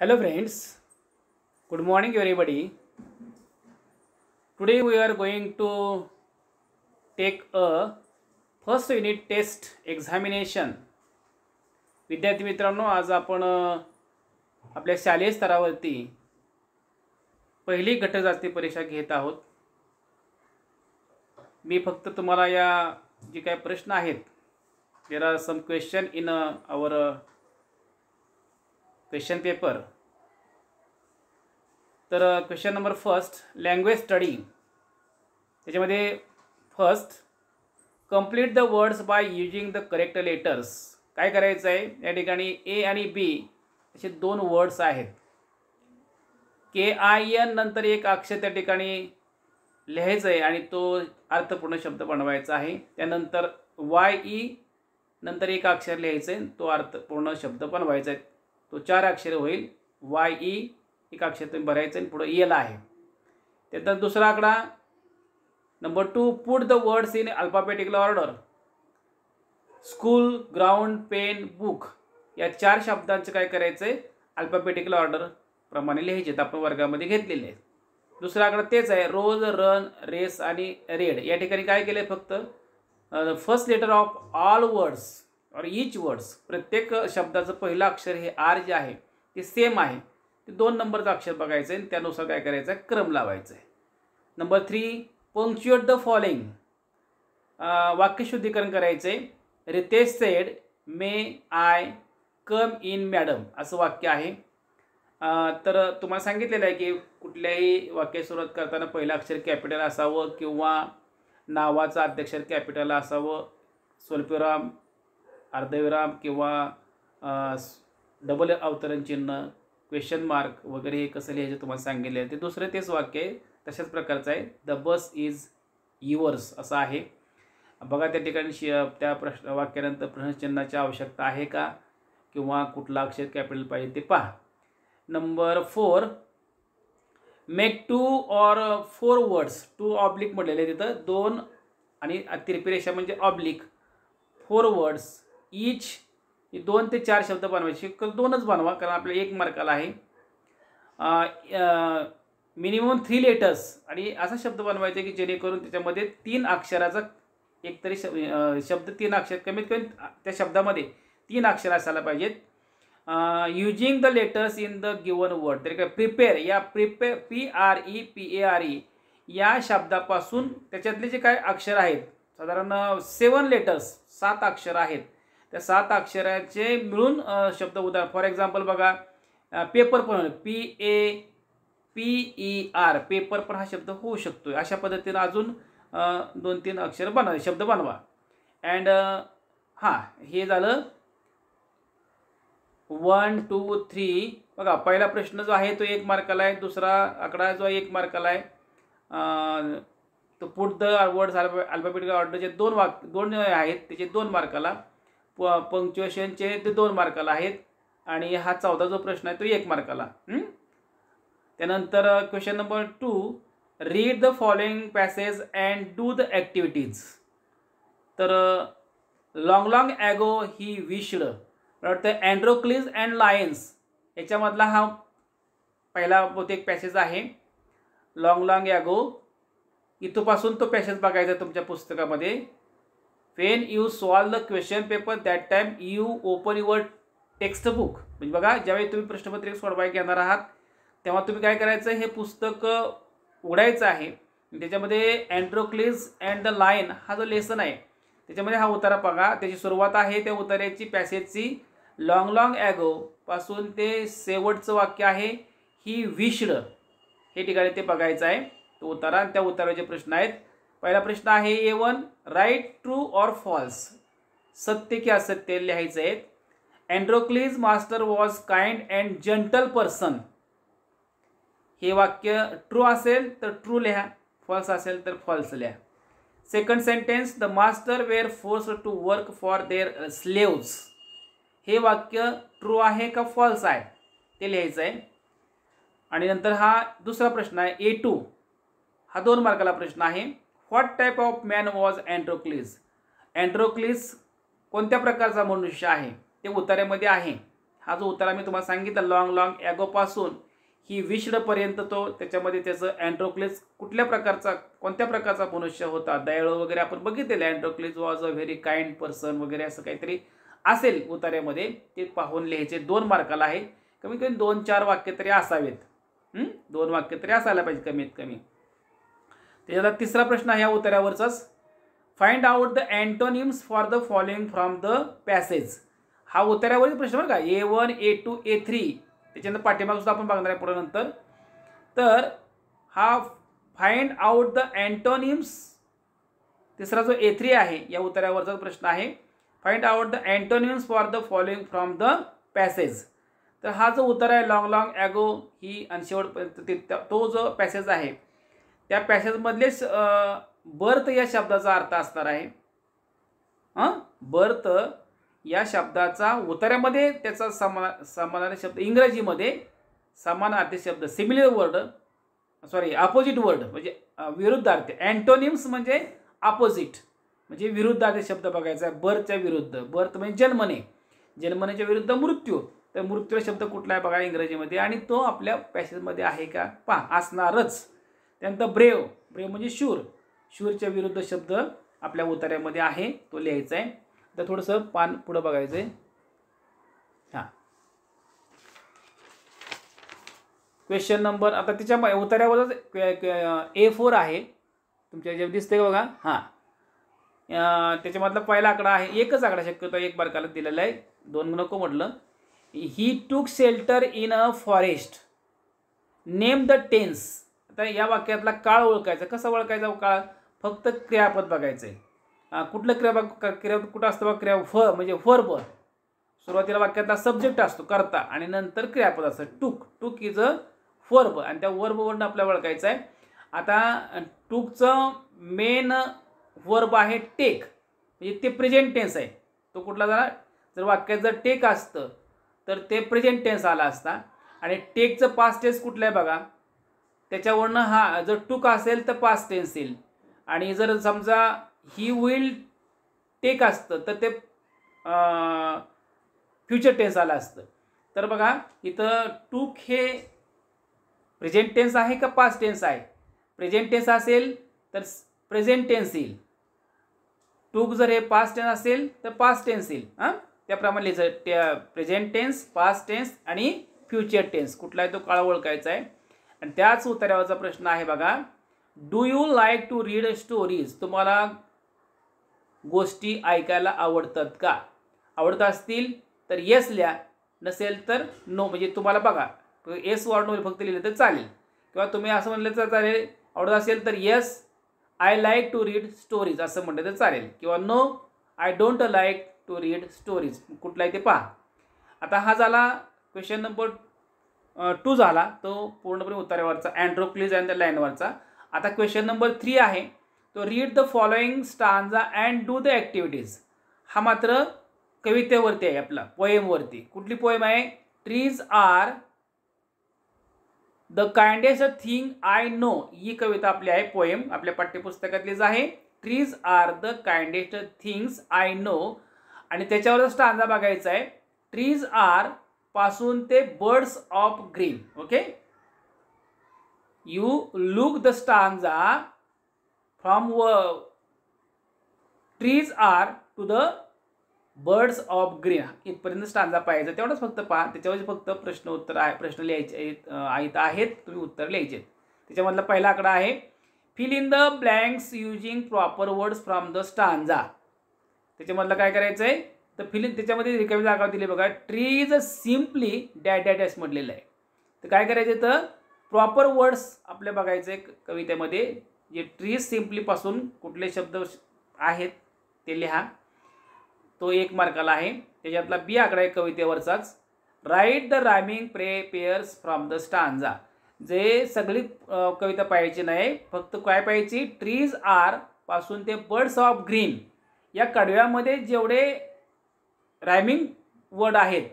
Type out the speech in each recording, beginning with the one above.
hello friends good morning everybody today we are going to take a first unit test examination विद्यार्थी मित्रांनो आज आपण आपल्या शालेय स्तरावरती पहिली गट जास्ती परीक्षा घेत आहोत मी फक्त तुम्हाला या जे काही प्रश्न आहेत there are some question in our question paper तर question number first language study त्याच्यामध्ये first complete the words by using the correct letters काय करायचं आहे या ठिकाणी ए आणि बी असे दोन वर्ड्स आहेत के आय एन नंतर एक अक्षर त्या ठिकाणी लिहायचं आहे आणि तो अर्थपूर्ण शब्द बनवायचा आहे त्यानंतर वाय ई e नंतर एक अक्षर लिहायचं आहे तो अर्थपूर्ण शब्द बनवायचा आहे तो चार अक्षर होईल वाय ई e, एक अक्षर तुम्ही भरायचं आणि पुढं एला e आहे त्यानंतर दुसरा आकडा number two put the words in alphabetical order school ground pen book या चार शब्दांचं काय करायचं आहे अल्फाबेटिकल ऑर्डर प्रमाणे लिहायचे आपण वर्गामध्ये घेतलेले आहेत दुसरा आकडा तेच आहे रोज रन रेस आणि रेड या ठिकाणी काय केलं आहे फक्त first letter of all words और ईच वर्ड्स प्रत्येक शब्दाचं पहिलं अक्षर हे आर जे आहे ते सेम आहे ते दोन नंबरचं अक्षर बघायचं आहे त्यानुसार काय करायचं आहे क्रम लावायचा आहे number three punctuate the following वाक्यशुद्धीकरण करायचं आहे Ritesh said may I come in madam असं वाक्य आहे तर तुम्हाला सांगितलेलं आहे की कुठल्याही वाक्य सुरुवात करताना पहिलं अक्षर कॅपिटल असावं किंवा नावाचं अध्यक्षर कॅपिटल असावं स्वल्पविराम अर्धविराम किंवा डबल अवतरण चिन्ह क्वेश्चन मार्क वगैरे हे कसं लिहायचे तुम्हाला सांगितले ते दुसरं तेच वाक्य आहे तशाच प्रकारचं आहे द बस इज युअर्स असं आहे बघा त्या ठिकाणी शि त्या प्रश्न वाक्यानंतर प्रश्नचिन्हाची आवश्यकता आहे का किंवा कुठला अक्षर कॅपिटल पाहिजे ते पहा number four make two or four words two oblique म्हटलेले तिथं दोन आणि तिरपी रेषा म्हणजे ऑब्लिक फोर वर्ड्स इच दोन ते चार शब्द बनवायचे दोनच बनवा कारण आपल्याला एक मार्काला आहे मिनिमम थ्री लेटर्स आणि असा शब्द बनवायचा की जेणेकरून त्याच्यामध्ये तीन अक्षराचा एकतरी शब्द तीन अक्षर कमीत कमी त्या शब्दामध्ये तीन अक्षर असायला पाहिजेत using the letters in the given word तरी काय प्रिपेअर या प्रिपे P R E P A R E या शब्दापासून त्याच्यातले जे काय अक्षर आहेत साधारण सेवन लेटर्स सात अक्षर आहेत त्या सात अक्षराचे मिळून शब्द उदाहरण फॉर एक्झाम्पल बघा पेपर पण P A P E R paper पण हा शब्द होऊ शकतो अशा पद्धतीनं अजून दोन तीन अक्षर बनवा शब्द बनवा अँड हां हे झालं वन टू थ्री बघा पहिला प्रश्न जो आहे तो एक मार्काला आहे दुसरा आकडा जो आहे एक मार्काला आहे तो पुढ द वर्ड्स अल्फाबेटिक अल्फाबेटिकल ऑर्डरचे दोन वाक दोन आहेत त्याचे दोन मार्काला प पंक्च्युएशनचे ते दोन मार्काला आहेत आणि हा चौदा जो प्रश्न आहे तो एक मार्काला त्यानंतर question number two read the following passage and do the activities तर long long ago he wished वाटतं अँड्रोक्लीज अँड लायन्स याच्यामधला हा पहिला बहुतेक पॅसेज आहे लाँग लाँग ॲगो इथूपासून तो पॅसेज बघायचा तुमच्या पुस्तकामध्ये when you solve the question paper that time you open your textbook म्हणजे बघा ज्यावेळी तुम्ही प्रश्नपत्रिका सोडवाय घेणार आहात तेव्हा तुम्ही काय करायचं हे पुस्तक उघडायचं आहे त्याच्यामध्ये अँड्रोक्लिज अँड द लाईन हा जो लेसन आहे त्याच्यामध्ये हा उतारा बघा त्याची सुरुवात आहे त्या उतार्याची पॅसेजची लॉंग लॉंग ॲगो पासून ते शेवटचं वाक्य आहे ही विश्र हे ठिकाणी ते बघायचं आहे तो उतारा आणि त्या उताराचे प्रश्न आहेत पहिला प्रश्न आहे A one write true or false सत्य की असत्य लिहायचं आहे Androcles master was kind and gentle person हे वाक्य ट्रू असेल तर ट्रू लिहा फॉल्स असेल तर फॉल्स लिहा second sentence the master were force to work for their slaves हे वाक्य ट्रू आहे का फॉल्स आहे ते लिहायचं आहे आणि नंतर हा दुसरा प्रश्न आहे ए टू हा दोन मार्काला प्रश्न आहे what type of man was Androcles Androcles कोणत्या प्रकारचा मनुष्य आहे ते उतार्यामध्ये आहे हा जो उतारा मी तुम्हाला सांगितला लॉंग लॉंग ॲगोपासून ही विश्रपर्यंत तो त्याच्यामध्ये त्याचं अँड्रोक्लिस कुठल्या प्रकारचा कोणत्या प्रकारचा मनुष्य होता दयाळू वगैरे आपण बघितलेलं Androcles was a very kind person वगैरे असं काहीतरी असेल उतार्यामध्ये ते पाहून लिहायचे दोन मार्काला आहे कमीत कमी दोन चार वाक्य तरी असावेत दोन वाक्य तरी असायला पाहिजे कमीत कमी त्याच्यातला तिसरा प्रश्न आहे ह्या उत्तरावरचाच find out the antonyms for the following from the passage हा उत्तरावरील प्रश्न बरं का A one A two A three त्याच्यानंतर पाठीमागसुद्धा आपण बघणार आहे पुढे नंतर तर हा फाइंड आउट द अँटोनिम्स तिसरा जो ए थ्री आहे या उतऱ्यावरचा प्रश्न आहे find out the antonyms for the following from the passage तर हा जो उत्तर आहे लॉंग लॉंग ॲगो ही आणि शेवट तो जो पॅसेज आहे त्या पॅसेजमधले बर्थ या शब्दाचा अर्थ असणार आहे हां बर्थ या शब्दाचा उतार्यामध्ये त्याचा समा समानार्थी शब्द इंग्रजीमध्ये समानार्थी शब्द similar word sorry opposite word म्हणजे विरुद्धार्थ अँटोनिम्स म्हणजे अपोजिट म्हणजे विरुद्धार्थी शब्द बघायचा आहे बर्थच्या विरुद्ध बर्थ म्हणजे जन्मने जन्मनेच्या विरुद्ध मृत्यू तर मृत्यू शब्द कुठला आहे बघा इंग्रजीमध्ये आणि तो आपल्या पॅसेजमध्ये आहे का पहा असणारच त्यानंतर ब्रेव ब्रेव म्हणजे शूर शूरच्या विरुद्ध शब्द आपल्या उतार्यामध्ये आहे तो लिहायचा आहे तर थोडंसं पान पुढं बघायचं आहे हां क्वेश्चन नंबर आता त्याच्या उतार्यावरच ए फोर आहे तुमच्या जे दिसते बघा हां त्याच्यामधला पहिला आकडा आहे एकच आकडा शक्यतो एक बारकाला दिलेला आहे दोन नको म्हटलं he took shelter in a forest name the tense तर या वाक्यातला काळ ओळखायचा कसं ओळखायचा हो काळ फक्त क्रियापद बघायचं आहे कुठलं क्रियापद क्रिया कुठं असतं बघा क्रिया फ म्हणजे वर्ब सुरुवातीला वाक्यातला सब्जेक्ट असतो करता आणि नंतर क्रियापद असतं टूक टूक इज अ वर्ब आणि त्या वर्बवरून आपल्याला ओळखायचं आहे आता टूकचं मेन वर्ब आहे टेक म्हणजे ते प्रेझेंट टेन्स आहे तो कुठला झाला जर वाक्यात जर टेक असतं तर ते प्रेझेंट टेन्स आला असता आणि टेकचं पास्ट टेन्स कुठलं आहे बघा त्याच्यावरनं हा जर टूक असेल तर पास्ट टेन्स येईल आणि जर समजा ही विल टेक असतं तर ते फ्युचर टेन्स आलं असतं तर बघा इथं टूक हे प्रेझेंट टेन्स आहे का पास्ट टेन्स आहे प्रेझेंट टेन्स असेल तर प्रेझेंट टेन्स येईल टूक जर हे पास्ट टेन्स असेल तर पास्ट टेन्स येईल हां त्याप्रमाणे जर प्रेझेंट टेन्स पास्ट टेन्स आणि फ्युचर टेन्स कुठला आहे तो काळा ओळखायचा आहे आणि त्याच उत्तरावाचा प्रश्न आहे बघा do you like to read stories तुम्हाला गोष्टी ऐकायला आवडतात का आवडत असतील तर येस लिहा नसेल तर नो म्हणजे तुम्हाला बघा येस वॉर्ड नो फक्त लिहिलं तर चालेल किंवा तुम्ही असं म्हणलं तर चालेल आवडत असेल तर yes I like to read stories असं म्हटलं तर चालेल किंवा no I don't like to read stories कुठलाही ते पहा आता हा झाला क्वेश्चन नंबर टू झाला तो पूर्णपणे उत्तरेवरचा अँड्रोक्लीज अँड द लाईनवरचा आता क्वेश्चन नंबर थ्री आहे तो read the following stanza and do the activities हा मात्र कवितेवरती आहे आपला पोएमवरती कुठली पोएम आहे trees are the kindest thing I know ही कविता आपली आहे पोएम आपल्या पाठ्यपुस्तकातलीच आहे trees are the kindest things I know आणि त्याच्यावरच स्टांजा बघायचा आहे ट्रीज आर पासून ते birds of green okay you look the stanza from the trees are to the birds of green इथपर्यंत स्टांजा पाहायचा तेवढंच फक्त पहा त्याच्यावर फक्त प्रश्न उत्तर आहे प्रश्न लिहायचे आहेत आहेत तुम्ही उत्तर लिहायचे त्याच्यामधला पहिला आकडा आहे fill in the blanks using proper words from the stanza त्याच्यामधलं काय करायचं आहे तर फिलिंग त्याच्यामध्ये रिकामी जागा दिली बघा trees simply dot dot dash म्हटलेलं आहे तर काय करायचं तर प्रॉपर वर्ड्स आपल्या बघायचं आहे कवितेमध्ये जे ट्रीज सिम्पलीपासून कुठले शब्द आहेत ते लिहा तो एक मार्काला आहे त्याच्यातला बी आकडा आहे कवितेवरचाच राईट द रायमिंग प्रे पेयर्स फ्रॉम द स्टांजा जे सगळी कविता पाहायची नाही फक्त काय पाहायची ट्रीज आर पासून ते बर्ड्स ऑफ ग्रीन या कडव्यामध्ये जेवढे रायमिंग वर्ड आहेत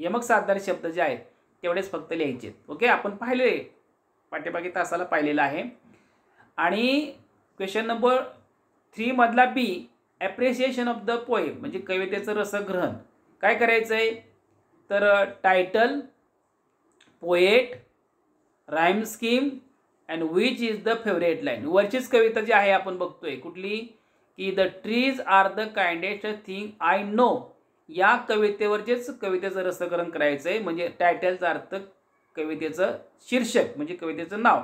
यमक साधणारे शब्द जे आहेत तेवढेच फक्त लिहायचे ओके आपण पाहिले पाठ्यभागी तासाला पाहिलेलं आहे आणि क्वेश्चन नंबर थ्रीमधला B appreciation of the poem म्हणजे कवितेचं रसग्रहण काय करायचं आहे तर title poet rhyme scheme and which is the favourite line वरचीच कविता जी आहे आपण बघतोय कुठली की the trees are the kindest thing I know या कवितेवरचेच कवितेचं रसकरण करायचं आहे म्हणजे टायटलचा अर्थ कवितेचं शीर्षक म्हणजे कवितेचं नाव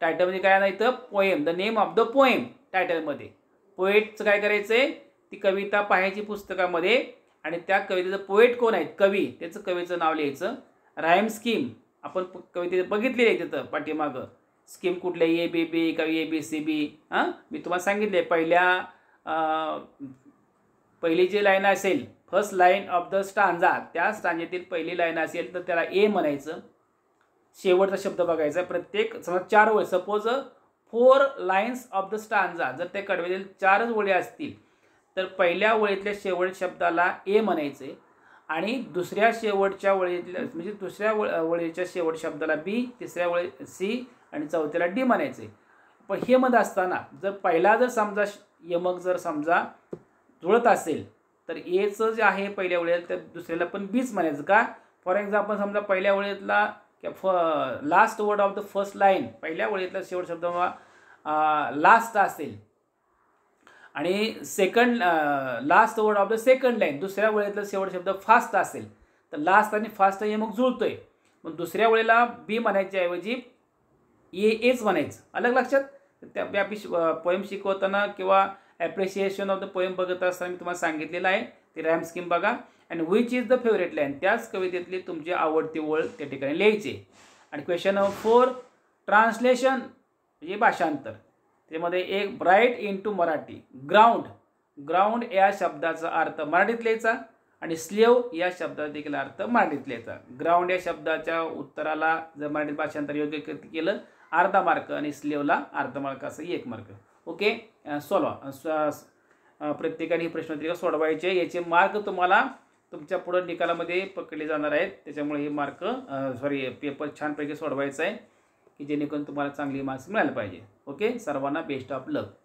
टायटल म्हणजे काय नाही तर poem the name of the poem टायटलमध्ये पोएटचं काय करायचं आहे ती कविता पाहायची पुस्तकामध्ये आणि त्या कवितेचं पोएट कोण आहेत कवी त्याचं कवीचं नाव लिहायचं रायम स्कीम आपण कविते बघितलेली आहे तिथं पाठीमागं स्कीम कुठल्या ए बी बी कवी ए बी सी बी हां मी तुम्हाला सांगितले पहिल्या पहिली जी लाईन असेल first line of the stanza त्या स्टांजेतील पहिली लाईन असेल तर त्याला ए म्हणायचं शेवटचा शब्द बघायचा प्रत्येक समजा चार ओळी suppose four lines of the stanza जर त्या कडवेतील चारच ओळी असतील तर पहिल्या ओळीतल्या शेवट शब्दाला ए म्हणायचे आणि दुसऱ्या शेवटच्या ओळीतल्या म्हणजे दुसऱ्या ओळीच्या शेवट शब्दाला बी तिसऱ्या ओळी सी आणि चौथ्याला डी म्हणायचे पण हे मध्ये असताना जर पहिला जर समजा यमक जर समजा जुळत असेल तर एचं जे आहे पहिल्या ओळीत त्या दुसऱ्याला पण बीच म्हणायचं का फॉर एक्झाम्पल समजा पहिल्या ओळीतला फ last word of the first line पहिल्या ओळीतला शेवट शब्द लास्ट असेल आणि second last word of the second line दुसऱ्या वेळेतला शेवट शब्द फास्ट असेल तर लास्ट आणि फास्ट हे मग जुळतोय पण दुसऱ्या वेळेला बी म्हणायच्या ऐवजी ए एच म्हणायचं अलग लक्षात त्या पोएम शिकवताना किंवा ॲप्रिसिएशन ऑफ द पोएम बघत असताना मी तुम्हाला सांगितलेलं आहे ती रॅम स्कीम बघा and which is the favourite line त्याच कवितेतली तुमची आवडती ओळ त्या ठिकाणी लिहायचे आणि क्वेश्चन नंबर फोर ट्रान्सलेशन म्हणजे भाषांतर त्यामध्ये एक write into Marathi ground ground या शब्दाचा अर्थ मराठीत लिहायचा आणि स्लेव या शब्दाचा देखील अर्थ मराठीत लिहायचा ग्राउंड या शब्दाच्या उत्तराला जर मराठीत भाषांतर योग्य केलं अर्धा मार्क आणि स्लेवला अर्धा मार्क असं एक मार्क ओके सॉल्वा प्रत्येकाने ही प्रश्नपत्रिका सोडवायचे याचे मार्क तुम्हाला तुमच्या पुढं निकालामध्ये पकडले जाणार आहेत त्याच्यामुळे हे मार्क सॉरी पेपर छानपैकी सोडवायचं आहे की जेणेकरून तुम्हाला चांगली मार्क्स मिळायला पाहिजे ओके सर्वांना बेस्ट ऑफ लक